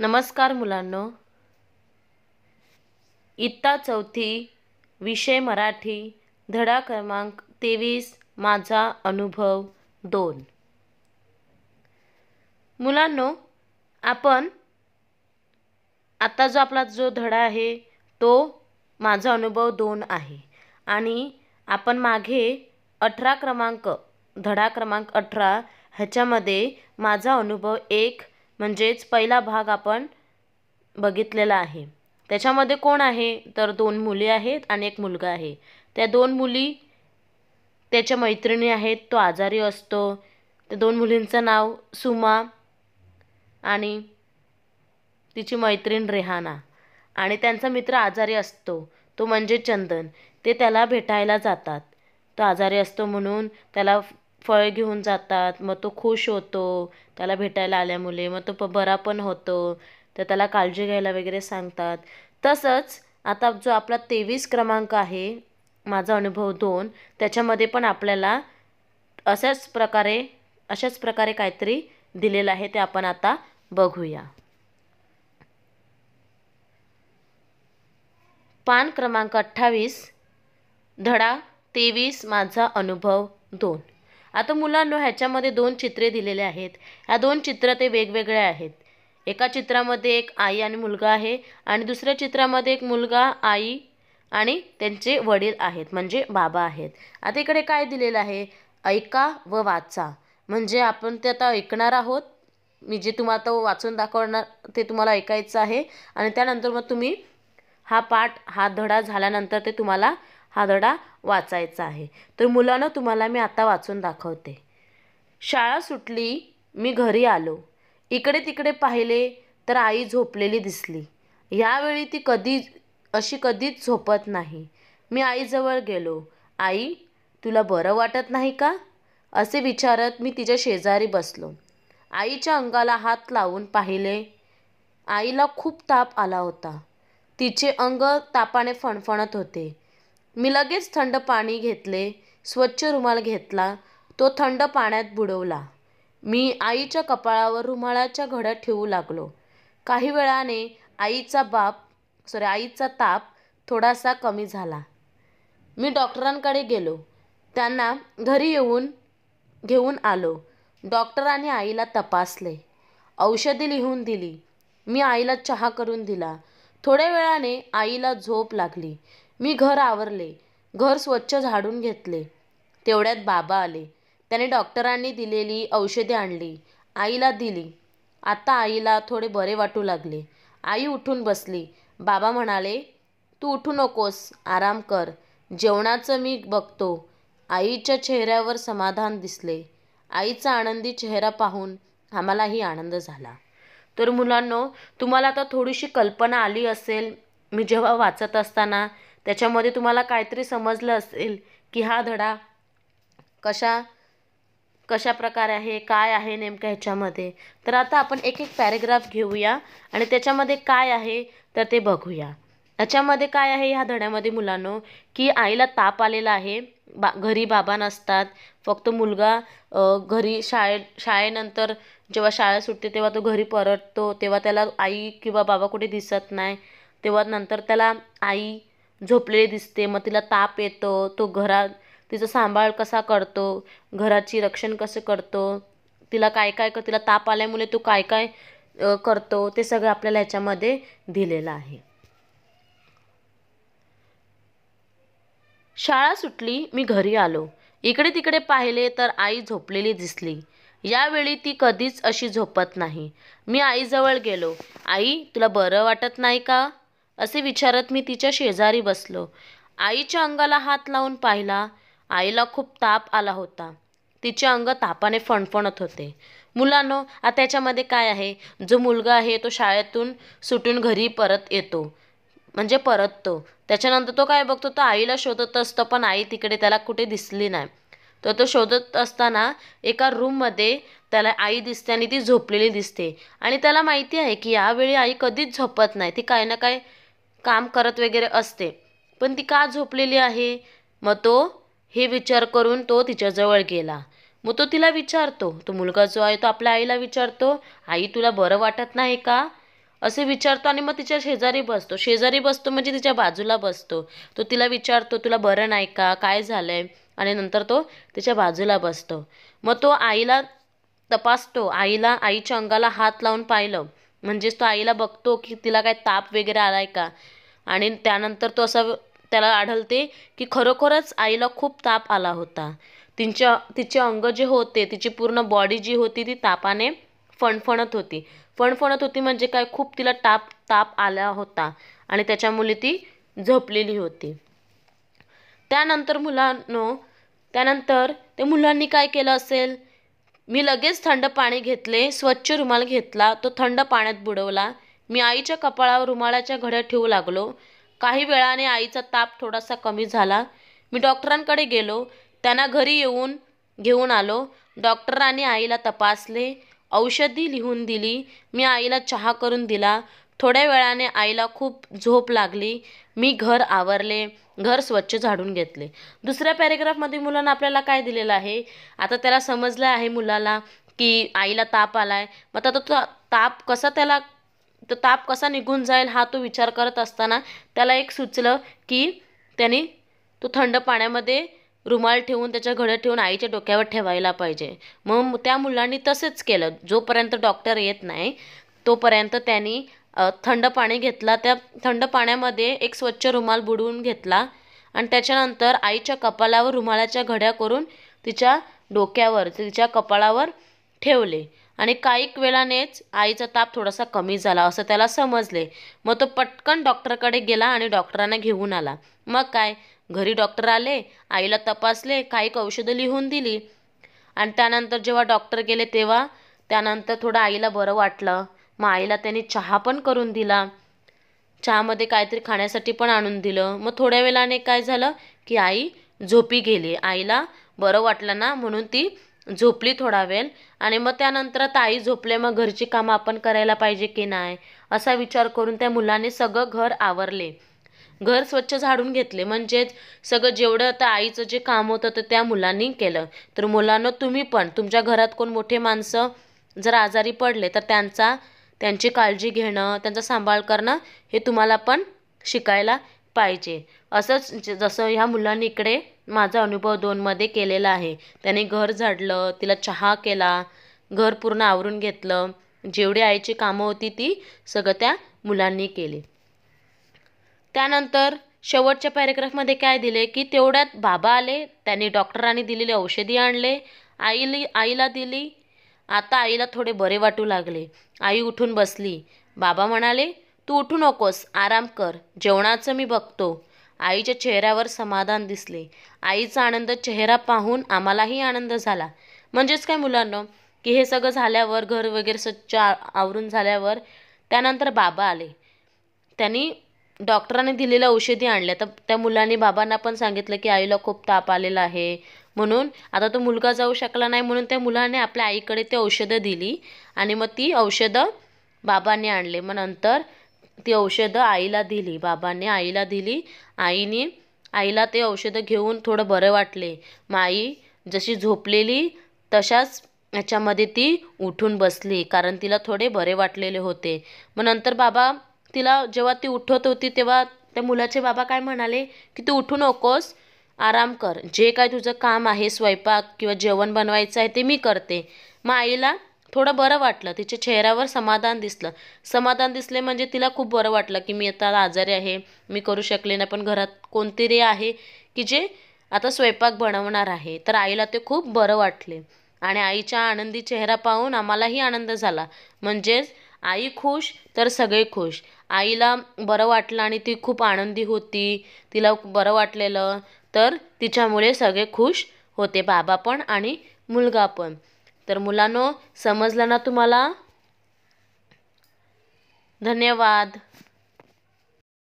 नमस्कार मुलांनो इत्ता चौथी विषय मराठी धडा क्रमांक तेवीस माझा अनुभव दोन मुलांनो आपण आता जो आपला जो धडा आहे तो माझा अनुभव दोन आहे आणि आपण मागे अठरा क्रमांक धडा क्रमांक अठरा ह्याच्यामध्ये माझा अनुभव एक म्हणजेच पहिला भाग आपण बघितलेला आहे त्याच्यामध्ये कोण आहे तर दोन मुली आहेत आणि एक मुलगा आहे त्या दोन मुली त्याच्या मैत्रिणी आहेत तो आजारी असतो त्या दोन मुलींचं नाव सुमा आणि तिची मैत्रीण रेहाना आणि त्यांचा मित्र आजारी असतो तो म्हणजे चंदन ते त्याला भेटायला जातात तो आजारी असतो म्हणून त्याला फळ घेऊन जातात मग तो खुश होतो त्याला भेटायला आल्यामुळे मग तो प बरा पण होतो तर त्याला काळजी घ्यायला वगैरे सांगतात तसंच आता जो आपला तेवीस क्रमांक आहे माझा अनुभव दोन त्याच्यामध्ये पण आपल्याला अशाच प्रकारे अशाच प्रकारे काहीतरी दिलेलं आहे ते आपण आता बघूया पान क्रमांक अठ्ठावीस धडा तेवीस माझा अनुभव दोन आता मुलांनो ह्याच्यामध्ये दोन चित्रे दिलेले आहेत ह्या दोन चित्र ते वेगवेगळे आहेत एका चित्रामध्ये एक आई आणि मुलगा आहे आणि दुसऱ्या चित्रामध्ये एक मुलगा आई आणि त्यांचे वडील आहेत म्हणजे बाबा आहेत आता इकडे काय दिलेलं आहे ऐका व वाचा म्हणजे आपण ते आता ऐकणार आहोत मी जे तुम्हाला आता वाचून दाखवणार ते तुम्हाला ऐकायचं आहे आणि त्यानंतर मग तुम्ही हा पाठ हा धडा झाल्यानंतर ते तुम्हाला हा धडा वाचायचा आहे तर मुलानं तुम्हाला मी आता वाचून दाखवते शाळा सुटली मी घरी आलो इकडे तिकडे पाहिले तर आई झोपलेली दिसली यावेळी ती कधी अशी कधीच झोपत नाही मी आईजवळ गेलो आई तुला बरं वाटत नाही का असे विचारत मी तिच्या शेजारी बसलो आईच्या अंगाला हात लावून पाहिले आईला खूप ताप आला होता तिचे अंग तापाने फणफणत होते मी लगेच थंड पाणी घेतले स्वच्छ रुमाल घेतला तो थंड पाण्यात बुडवला मी आईच्या कपाळावर रुमाळाच्या घड्या ठेवू लागलो काही वेळाने आईचा बाप सॉरी आईचा ताप थोडासा कमी झाला मी डॉक्टरांकडे गेलो त्यांना घरी येऊन घेऊन आलो डॉक्टरांनी आईला तपासले औषधी लिहून दिली मी आईला चहा करून दिला थोड्या वेळाने आईला झोप लागली मी घर आवरले. घर स्वच्छ झाडून घेतले. तेवढ्यात बाबा आले. त्याने डॉक्टरांनी दिलेली औषधे आणली. आईला दिली. आता आईला थोडे बरे वाटू लागले. आई उठून बसली. बाबा म्हणाले, तू उठू नकोस. आराम कर. जेवणाचं मी बघतो. आईच्या चेहऱ्यावर समाधान दिसले. आईचा आनंदी चेहरा पाहून आम्हालाही आनंद झाला. तर मुलांनो, तुम्हाला आता थोडीशी कल्पना आली असेल. मी जेव्हा वाचत असताना त्याच्यामध्ये तुम्हाला काहीतरी समजलं असेल की हा धडा कशा कशा प्रकारे आहे काय आहे नेमकं ह्याच्यामध्ये तर आता आपण एक एक पॅरेग्राफ घेऊया आणि त्याच्यामध्ये काय आहे तर ते बघूया याच्यामध्ये काय आहे ह्या धड्यामध्ये मुलांनो की आईला ताप आलेला आहे बा घरी बाबा नसतात फक्त मुलगा घरी शाळे शाळेनंतर जेव्हा शाळा सुटते तेव्हा तो घरी परततो तेव्हा त्याला आई किंवा बाबा कुठे दिसत नाही तेव्हा नंतर त्याला आई झोपलेली दिसते मग तिला ताप येतो तो घरात तिचा सांभाळ कसा करतो घराची रक्षण कसं करतो तिला काय काय कर तिला ताप आल्यामुळे तो काय काय करतो ते सगळं आपल्याला ह्याच्यामध्ये दिलेलं आहे शाळा सुटली मी घरी आलो इकडे तिकडे पाहिले तर आई झोपलेली दिसली यावेळी ती कधीच अशी झोपत नाही मी आईजवळ गेलो आई तुला बरं वाटत नाही का असे विचारत मी तिच्या शेजारी बसलो आईच्या अंगाला हात लावून पाहिला आईला खूप ताप आला होता तिचे अंग तापाने फणफणत होते मुलांनो आता त्याच्यामध्ये काय आहे जो मुलगा आहे तो शाळेतून सुटून घरी परत येतो म्हणजे परततो त्याच्यानंतर तो काय बघतो तो आईला शोधत असतो पण आई तिकडे त्याला कुठे दिसली नाही तर तो शोधत असताना एका रूममध्ये त्याला आई दिसते आणि ती झोपलेली दिसते आणि त्याला माहिती आहे की यावेळी आई कधीच झोपत नाही ती काय ना काय काम करत वगैरे असते पण ती का झोपलेली आहे मग तो हे विचार करून तो तिच्याजवळ गेला मग तो तिला विचारतो तो मुलगा जो आहे तो आपल्या आईला विचारतो आई तुला बरं वाटत नाही का असे विचारतो आणि मग तिच्या शेजारी बसतो शेजारी बसतो म्हणजे तिच्या बाजूला बसतो तो तिला विचारतो तुला बरं नाही का काय झालं आणि नंतर तो तिच्या बाजूला बसतो मग तो आईला तपासतो आईला आईच्या अंगाला हात लावून पाहिलं म्हणजेच तो आईला बघतो की तिला काय ताप वगैरे आलाय का आणि त्यानंतर तो असा त्याला आढळते की खरोखरच आईला खूप ताप आला होता तिच्या तिचे अंग जे होते तिची पूर्ण बॉडी जी होती ती तापाने फणफणत होती फणफणत होती म्हणजे काय खूप तिला ताप ताप आला होता आणि त्याच्यामुळे ती झोपलेली होती त्यानंतर मुलांनो त्यानंतर ते मुलांनी काय केलं असेल मी लगेच थंड पाणी घेतले स्वच्छ रुमाल घेतला तो थंड पाण्यात बुडवला मी आईच्या कपाळावर रुमाळाच्या घड्या ठेवू लागलो काही वेळाने आईचा ताप थोडासा कमी झाला मी डॉक्टरांकडे गेलो त्यांना घरी येऊन घेऊन आलो डॉक्टरांनी आईला तपासले औषधी लिहून दिली मी आईला चहा करून दिला थोड्या वेळाने आईला खूप झोप लागली मी घर आवरले घर स्वच्छ झाडून घेतले दुसऱ्या पॅरेग्राफमध्ये मुलांना आपल्याला काय दिलेलं आहे आता त्याला समजलं आहे मुलाला की आईला ताप आला आहे मग आता तो ताप कसा त्याला तो ताप कसा निघून जाईल हा तो विचार करत असताना त्याला एक सुचलं की त्याने तो थंड पाण्यामध्ये रुमाल ठेवून त्याच्या घडं ठेवून आईच्या डोक्यावर ठेवायला पाहिजे मग त्या मुलांनी तसंच केलं जोपर्यंत डॉक्टर येत नाही तोपर्यंत त्यांनी थंड पाणी घेतला त्या थंड पाण्यामध्ये एक स्वच्छ रुमाल बुडवून घेतला आणि त्याच्यानंतर आईच्या कपालावर रुमालाच्या घड्या करून तिच्या डोक्यावर तिच्या कपाळावर ठेवले आणि काही वेळानेच आईचा ताप थोडासा कमी झाला असं त्याला समजले मग तो पटकन डॉक्टरकडे गेला आणि डॉक्टरांना घेऊन आला मग काय घरी डॉक्टर आले आईला तपासले काही औषधं लिहून दिली आणि त्यानंतर जेव्हा डॉक्टर गेले तेव्हा त्यानंतर थोडं आईला बरं वाटलं मग आईला त्याने चहा पण करून दिला चहामध्ये काहीतरी खाण्यासाठी पण आणून दिलं मग थोड्या वेळाने काय झालं की आई झोपी गेली आईला बरं वाटलं ना म्हणून ती झोपली थोडा वेळ आणि मग त्यानंतर आता आई झोपले मग घरची कामं आपण करायला पाहिजे की नाही असा विचार करून त्या मुलाने सगळं घर आवरले घर स्वच्छ झाडून घेतले म्हणजेच सगळं जेवढं आता आईचं जे काम होतं तर त्या मुलांनी केलं तर मुलांना तुम्ही पण तुमच्या घरात कोण मोठे माणसं जर आजारी पडले तर त्यांचा त्यांची काळजी घेणं त्यांचा सांभाळ करणं हे तुम्हाला पण शिकायला पाहिजे असंच जसं ह्या मुलांनी इकडे माझा अनुभव दोनमध्ये केलेला आहे त्याने घर झाडलं तिला चहा केला घर पूर्ण आवरून घेतलं जेवढी आईची कामं होती ती सगळं त्या मुलांनी केली त्यानंतर शेवटच्या पॅरेग्राफमध्ये काय दिले की तेवढ्यात बाबा आले त्यांनी डॉक्टरांनी दिलेले औषधी आणले आईली आईला दिली आता आईला थोडे बरे वाटू लागले आई उठून बसली बाबा म्हणाले तू उठू नकोस आराम कर जेवणाचं मी बघतो आईच्या चेहऱ्यावर समाधान दिसले आईचा आनंद चेहरा पाहून आम्हालाही आनंद झाला म्हणजेच काय मुलांना की हे सगळं झाल्यावर घर वगैरे स्वच्छ आवरून झाल्यावर त्यानंतर बाबा आले त्यांनी डॉक्टरांनी दिलेल्या औषधी आणल्या तर त्या मुलांनी बाबांना पण सांगितलं की आईला खूप ताप आलेला आहे म्हणून आता तो मुलगा जाऊ शकला नाही म्हणून त्या मुलाने आपल्या आईकडे ते औषधं दिली आणि मग ती औषधं बाबाने आणले मग नंतर ती औषधं आईला दिली बाबाने आईला दिली आईने आईला ते औषधं घेऊन थोडं बरं वाटले मग आई जशी झोपलेली तशाच याच्यामध्ये ती उठून बसली कारण तिला थोडे बरे वाटलेले होते मग नंतर बाबा तिला जेव्हा ती उठत होती तेव्हा त्या मुलाचे बाबा काय म्हणाले की तू उठू नकोस आराम कर जे काय तुझं काम आहे स्वयंपाक किंवा जेवण बनवायचं आहे ते मी करते मग आईला थोडं बरं वाटलं तिच्या चेहऱ्यावर समाधान दिसलं समाधान दिसले म्हणजे तिला खूप बरं वाटलं की मी आता आजारी आहे मी करू शकले ना पण घरात कोणतरी आहे की जे आता स्वयंपाक बनवणार आहे तर आईला ते खूप बरं वाटले आणि आईच्या आनंदी चेहरा पाहून आम्हालाही आनंद झाला म्हणजेच आई खुश तर सगळे खुश आईला बरं वाटलं आणि ती खूप आनंदी होती तिला बरं वाटलेलं तर तिच्यामुळे सगळे खुश होते बाबा पण आणि मुलगा पण तर मुलांनो समजलं ना तुम्हाला धन्यवाद